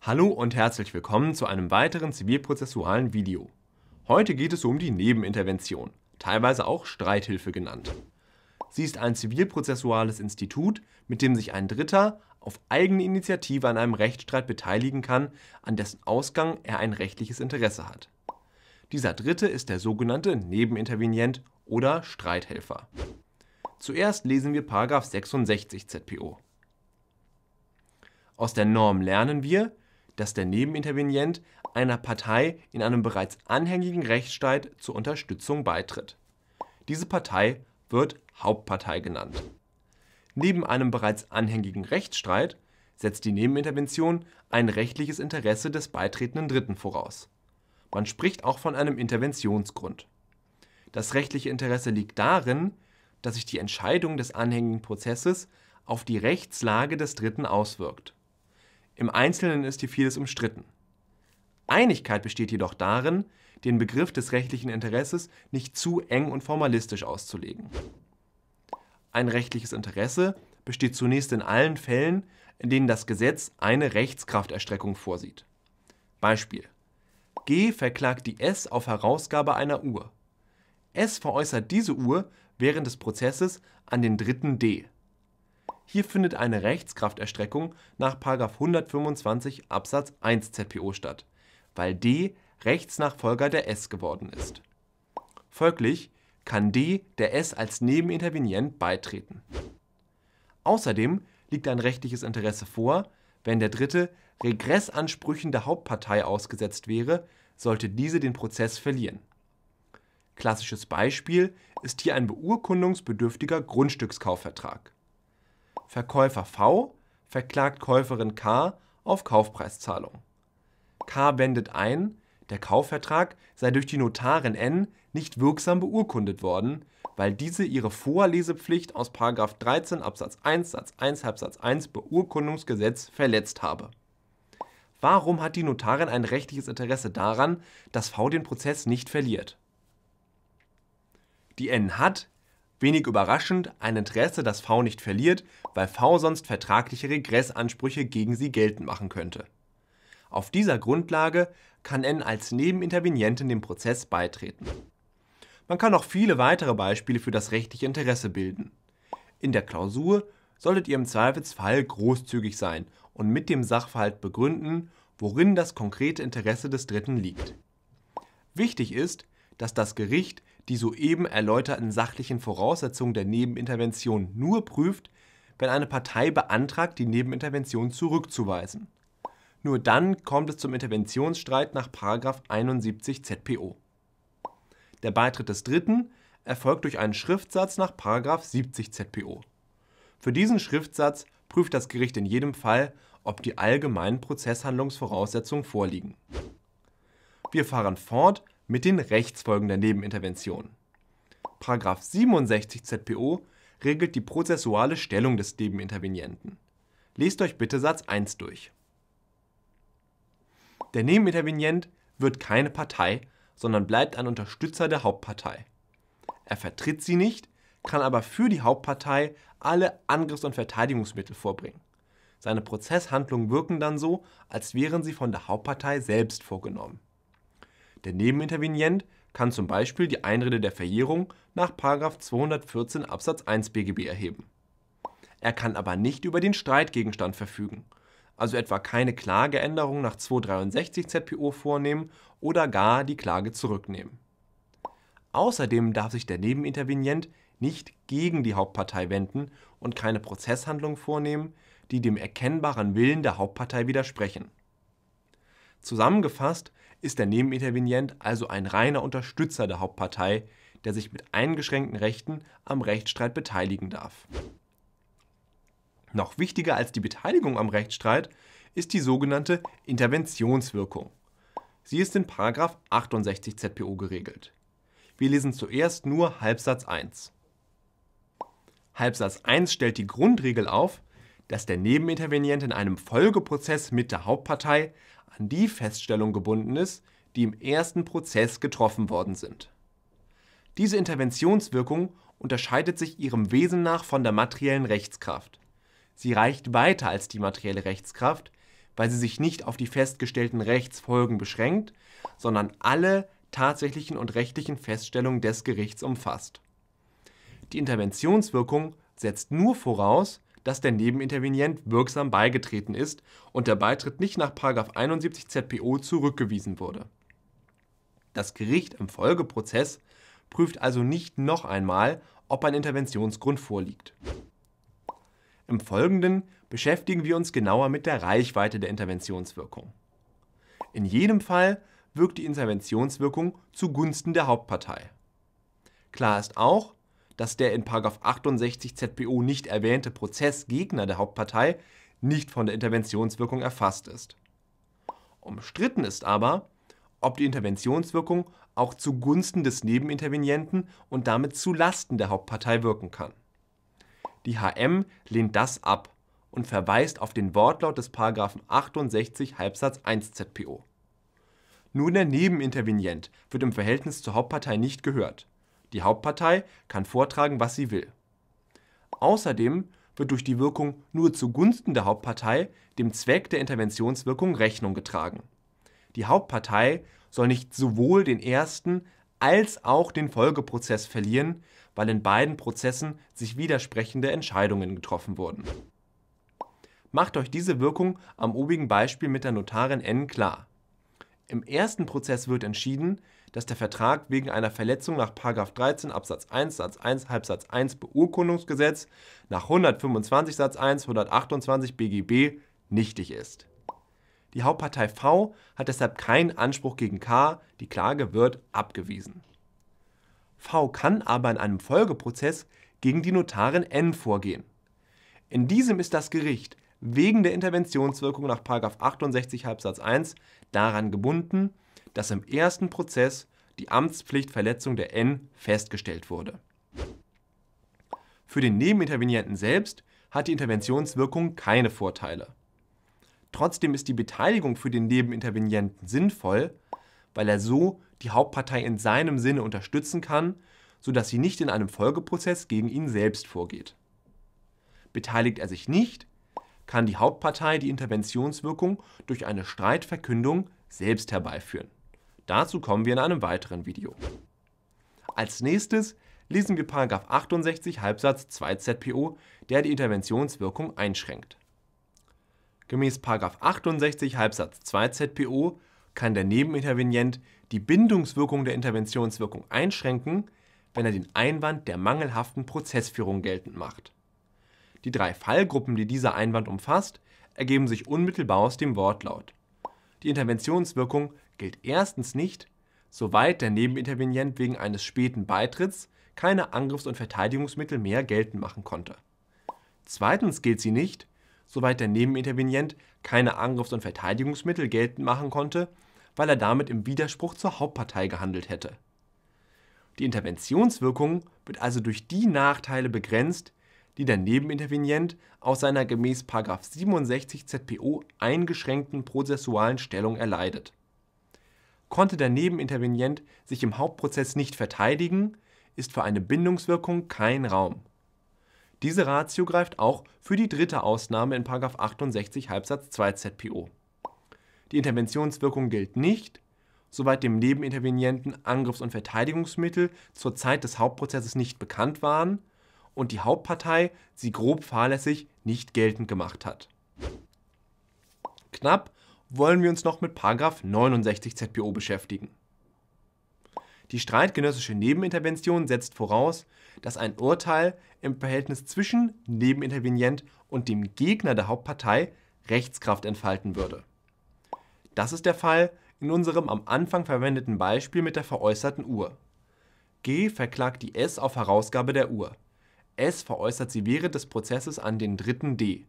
Hallo und herzlich willkommen zu einem weiteren zivilprozessualen Video. Heute geht es um die Nebenintervention, teilweise auch Streithilfe genannt. Sie ist ein zivilprozessuales Institut, mit dem sich ein Dritter auf eigene Initiative an einem Rechtsstreit beteiligen kann, an dessen Ausgang er ein rechtliches Interesse hat. Dieser Dritte ist der sogenannte Nebenintervenient oder Streithelfer. Zuerst lesen wir 66 ZPO. Aus der Norm lernen wir, dass der Nebenintervenient einer Partei in einem bereits anhängigen Rechtsstreit zur Unterstützung beitritt. Diese Partei wird Hauptpartei genannt. Neben einem bereits anhängigen Rechtsstreit setzt die Nebenintervention ein rechtliches Interesse des beitretenden Dritten voraus. Man spricht auch von einem Interventionsgrund. Das rechtliche Interesse liegt darin, dass sich die Entscheidung des anhängigen Prozesses auf die Rechtslage des Dritten auswirkt. Im Einzelnen ist hier vieles umstritten. Einigkeit besteht jedoch darin, den Begriff des rechtlichen Interesses nicht zu eng und formalistisch auszulegen. Ein rechtliches Interesse besteht zunächst in allen Fällen, in denen das Gesetz eine Rechtskrafterstreckung vorsieht. Beispiel. G verklagt die S auf Herausgabe einer Uhr. S veräußert diese Uhr während des Prozesses an den dritten D. Hier findet eine Rechtskrafterstreckung nach 125 Absatz 1 ZPO statt, weil D Rechtsnachfolger der S geworden ist. Folglich kann D der S als Nebenintervenient beitreten. Außerdem liegt ein rechtliches Interesse vor, wenn der Dritte Regressansprüchen der Hauptpartei ausgesetzt wäre, sollte diese den Prozess verlieren. Klassisches Beispiel ist hier ein beurkundungsbedürftiger Grundstückskaufvertrag. Verkäufer V verklagt Käuferin K auf Kaufpreiszahlung. K wendet ein, der Kaufvertrag sei durch die Notarin N nicht wirksam beurkundet worden, weil diese ihre Vorlesepflicht aus 13 Absatz 1 Satz 1 Halbsatz 1 Beurkundungsgesetz verletzt habe. Warum hat die Notarin ein rechtliches Interesse daran, dass V den Prozess nicht verliert? Die N hat Wenig überraschend ein Interesse, das V nicht verliert, weil V sonst vertragliche Regressansprüche gegen sie geltend machen könnte. Auf dieser Grundlage kann N als Nebenintervenientin dem Prozess beitreten. Man kann auch viele weitere Beispiele für das rechtliche Interesse bilden. In der Klausur solltet ihr im Zweifelsfall großzügig sein und mit dem Sachverhalt begründen, worin das konkrete Interesse des Dritten liegt. Wichtig ist, dass das Gericht die soeben erläuterten sachlichen Voraussetzungen der Nebenintervention nur prüft, wenn eine Partei beantragt, die Nebenintervention zurückzuweisen. Nur dann kommt es zum Interventionsstreit nach 71 ZPO. Der Beitritt des Dritten erfolgt durch einen Schriftsatz nach 70 ZPO. Für diesen Schriftsatz prüft das Gericht in jedem Fall, ob die allgemeinen Prozesshandlungsvoraussetzungen vorliegen. Wir fahren fort mit den Rechtsfolgen der Nebenintervention. Paragraf 67 ZPO regelt die prozessuale Stellung des Nebenintervenienten. Lest euch bitte Satz 1 durch. Der Nebenintervenient wird keine Partei, sondern bleibt ein Unterstützer der Hauptpartei. Er vertritt sie nicht, kann aber für die Hauptpartei alle Angriffs- und Verteidigungsmittel vorbringen. Seine Prozesshandlungen wirken dann so, als wären sie von der Hauptpartei selbst vorgenommen. Der Nebenintervenient kann zum Beispiel die Einrede der Verjährung nach 214 Absatz 1 BGB erheben. Er kann aber nicht über den Streitgegenstand verfügen, also etwa keine Klageänderung nach 263 ZPO vornehmen oder gar die Klage zurücknehmen. Außerdem darf sich der Nebenintervenient nicht gegen die Hauptpartei wenden und keine Prozesshandlung vornehmen, die dem erkennbaren Willen der Hauptpartei widersprechen. Zusammengefasst ist der Nebenintervenient also ein reiner Unterstützer der Hauptpartei, der sich mit eingeschränkten Rechten am Rechtsstreit beteiligen darf. Noch wichtiger als die Beteiligung am Rechtsstreit ist die sogenannte Interventionswirkung. Sie ist in 68 ZPO geregelt. Wir lesen zuerst nur Halbsatz 1. Halbsatz 1 stellt die Grundregel auf, dass der Nebenintervenient in einem Folgeprozess mit der Hauptpartei an die Feststellung gebunden ist, die im ersten Prozess getroffen worden sind. Diese Interventionswirkung unterscheidet sich ihrem Wesen nach von der materiellen Rechtskraft. Sie reicht weiter als die materielle Rechtskraft, weil sie sich nicht auf die festgestellten Rechtsfolgen beschränkt, sondern alle tatsächlichen und rechtlichen Feststellungen des Gerichts umfasst. Die Interventionswirkung setzt nur voraus, dass der Nebenintervenient wirksam beigetreten ist und der Beitritt nicht nach 71 ZPO zurückgewiesen wurde. Das Gericht im Folgeprozess prüft also nicht noch einmal, ob ein Interventionsgrund vorliegt. Im Folgenden beschäftigen wir uns genauer mit der Reichweite der Interventionswirkung. In jedem Fall wirkt die Interventionswirkung zugunsten der Hauptpartei. Klar ist auch, dass der in 68 ZPO nicht erwähnte Prozessgegner der Hauptpartei nicht von der Interventionswirkung erfasst ist. Umstritten ist aber, ob die Interventionswirkung auch zugunsten des Nebenintervenienten und damit zulasten der Hauptpartei wirken kann. Die HM lehnt das ab und verweist auf den Wortlaut des 68 Halbsatz 1 ZPO. Nur der Nebenintervenient wird im Verhältnis zur Hauptpartei nicht gehört. Die Hauptpartei kann vortragen, was sie will. Außerdem wird durch die Wirkung nur zugunsten der Hauptpartei dem Zweck der Interventionswirkung Rechnung getragen. Die Hauptpartei soll nicht sowohl den ersten als auch den Folgeprozess verlieren, weil in beiden Prozessen sich widersprechende Entscheidungen getroffen wurden. Macht euch diese Wirkung am obigen Beispiel mit der Notarin N klar. Im ersten Prozess wird entschieden, dass der Vertrag wegen einer Verletzung nach 13 Absatz 1 Satz 1 Halbsatz 1 Beurkundungsgesetz nach 125 Satz 1 128 BGB nichtig ist. Die Hauptpartei V hat deshalb keinen Anspruch gegen K, die Klage wird abgewiesen. V kann aber in einem Folgeprozess gegen die Notarin N vorgehen. In diesem ist das Gericht wegen der Interventionswirkung nach 68 Halbsatz 1 daran gebunden, dass im ersten Prozess die Amtspflichtverletzung der N festgestellt wurde. Für den Nebenintervenienten selbst hat die Interventionswirkung keine Vorteile. Trotzdem ist die Beteiligung für den Nebenintervenienten sinnvoll, weil er so die Hauptpartei in seinem Sinne unterstützen kann, sodass sie nicht in einem Folgeprozess gegen ihn selbst vorgeht. Beteiligt er sich nicht, kann die Hauptpartei die Interventionswirkung durch eine Streitverkündung selbst herbeiführen. Dazu kommen wir in einem weiteren Video. Als nächstes lesen wir 68 Halbsatz 2 ZPO, der die Interventionswirkung einschränkt. Gemäß 68 Halbsatz 2 ZPO kann der Nebenintervenient die Bindungswirkung der Interventionswirkung einschränken, wenn er den Einwand der mangelhaften Prozessführung geltend macht. Die drei Fallgruppen, die dieser Einwand umfasst, ergeben sich unmittelbar aus dem Wortlaut. Die Interventionswirkung gilt erstens nicht, soweit der Nebenintervenient wegen eines späten Beitritts keine Angriffs- und Verteidigungsmittel mehr geltend machen konnte. Zweitens gilt sie nicht, soweit der Nebenintervenient keine Angriffs- und Verteidigungsmittel geltend machen konnte, weil er damit im Widerspruch zur Hauptpartei gehandelt hätte. Die Interventionswirkung wird also durch die Nachteile begrenzt, die der Nebenintervenient aus seiner gemäß 67 ZPO eingeschränkten prozessualen Stellung erleidet. Konnte der Nebenintervenient sich im Hauptprozess nicht verteidigen, ist für eine Bindungswirkung kein Raum. Diese Ratio greift auch für die dritte Ausnahme in 68 Halbsatz 2 ZPO. Die Interventionswirkung gilt nicht, soweit dem Nebenintervenienten Angriffs- und Verteidigungsmittel zur Zeit des Hauptprozesses nicht bekannt waren und die Hauptpartei sie grob fahrlässig nicht geltend gemacht hat. Knapp wollen wir uns noch mit 69 ZPO beschäftigen. Die streitgenössische Nebenintervention setzt voraus, dass ein Urteil im Verhältnis zwischen Nebenintervenient und dem Gegner der Hauptpartei Rechtskraft entfalten würde. Das ist der Fall in unserem am Anfang verwendeten Beispiel mit der veräußerten Uhr. G verklagt die S auf Herausgabe der Uhr. S veräußert sie während des Prozesses an den Dritten D.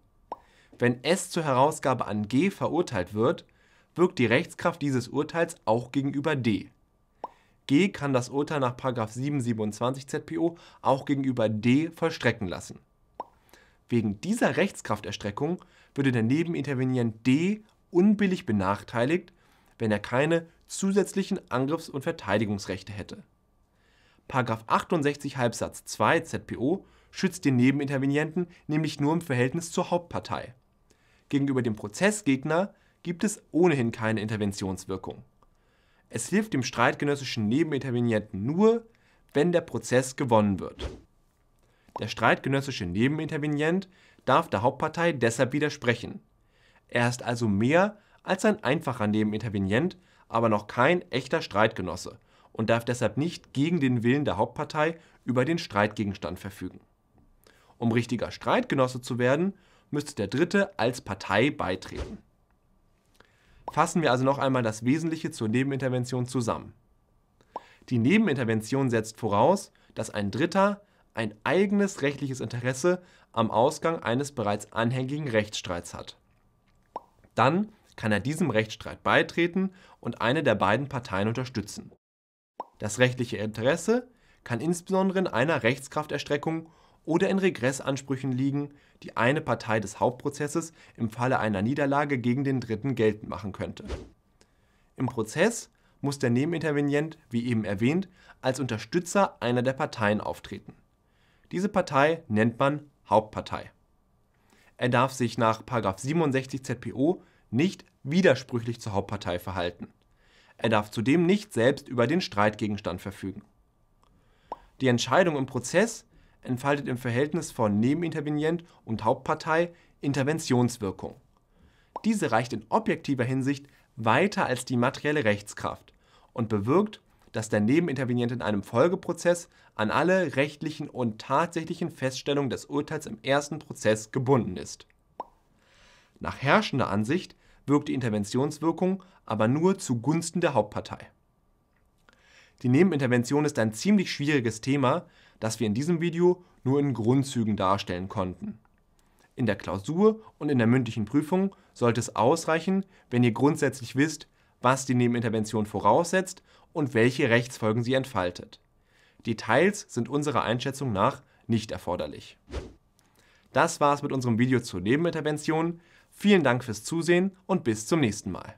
Wenn S zur Herausgabe an G verurteilt wird, wirkt die Rechtskraft dieses Urteils auch gegenüber D. G kann das Urteil nach 727 ZPO auch gegenüber D vollstrecken lassen. Wegen dieser Rechtskrafterstreckung würde der Nebenintervenient D unbillig benachteiligt, wenn er keine zusätzlichen Angriffs- und Verteidigungsrechte hätte. 68 Halbsatz 2 ZPO schützt den Nebenintervenienten nämlich nur im Verhältnis zur Hauptpartei. Gegenüber dem Prozessgegner gibt es ohnehin keine Interventionswirkung. Es hilft dem streitgenössischen Nebenintervenienten nur, wenn der Prozess gewonnen wird. Der streitgenössische Nebenintervenient darf der Hauptpartei deshalb widersprechen. Er ist also mehr als ein einfacher Nebenintervenient, aber noch kein echter Streitgenosse und darf deshalb nicht gegen den Willen der Hauptpartei über den Streitgegenstand verfügen. Um richtiger Streitgenosse zu werden, müsste der Dritte als Partei beitreten. Fassen wir also noch einmal das Wesentliche zur Nebenintervention zusammen. Die Nebenintervention setzt voraus, dass ein Dritter ein eigenes rechtliches Interesse am Ausgang eines bereits anhängigen Rechtsstreits hat. Dann kann er diesem Rechtsstreit beitreten und eine der beiden Parteien unterstützen. Das rechtliche Interesse kann insbesondere in einer Rechtskrafterstreckung oder in Regressansprüchen liegen, die eine Partei des Hauptprozesses im Falle einer Niederlage gegen den Dritten geltend machen könnte. Im Prozess muss der Nebenintervenient, wie eben erwähnt, als Unterstützer einer der Parteien auftreten. Diese Partei nennt man Hauptpartei. Er darf sich nach 67 ZPO nicht widersprüchlich zur Hauptpartei verhalten. Er darf zudem nicht selbst über den Streitgegenstand verfügen. Die Entscheidung im Prozess entfaltet im Verhältnis von Nebenintervenient und Hauptpartei Interventionswirkung. Diese reicht in objektiver Hinsicht weiter als die materielle Rechtskraft und bewirkt, dass der Nebenintervenient in einem Folgeprozess an alle rechtlichen und tatsächlichen Feststellungen des Urteils im ersten Prozess gebunden ist. Nach herrschender Ansicht wirkt die Interventionswirkung aber nur zugunsten der Hauptpartei. Die Nebenintervention ist ein ziemlich schwieriges Thema, das wir in diesem Video nur in Grundzügen darstellen konnten. In der Klausur und in der mündlichen Prüfung sollte es ausreichen, wenn ihr grundsätzlich wisst, was die Nebenintervention voraussetzt und welche Rechtsfolgen sie entfaltet. Details sind unserer Einschätzung nach nicht erforderlich. Das war es mit unserem Video zur Nebenintervention. Vielen Dank fürs Zusehen und bis zum nächsten Mal.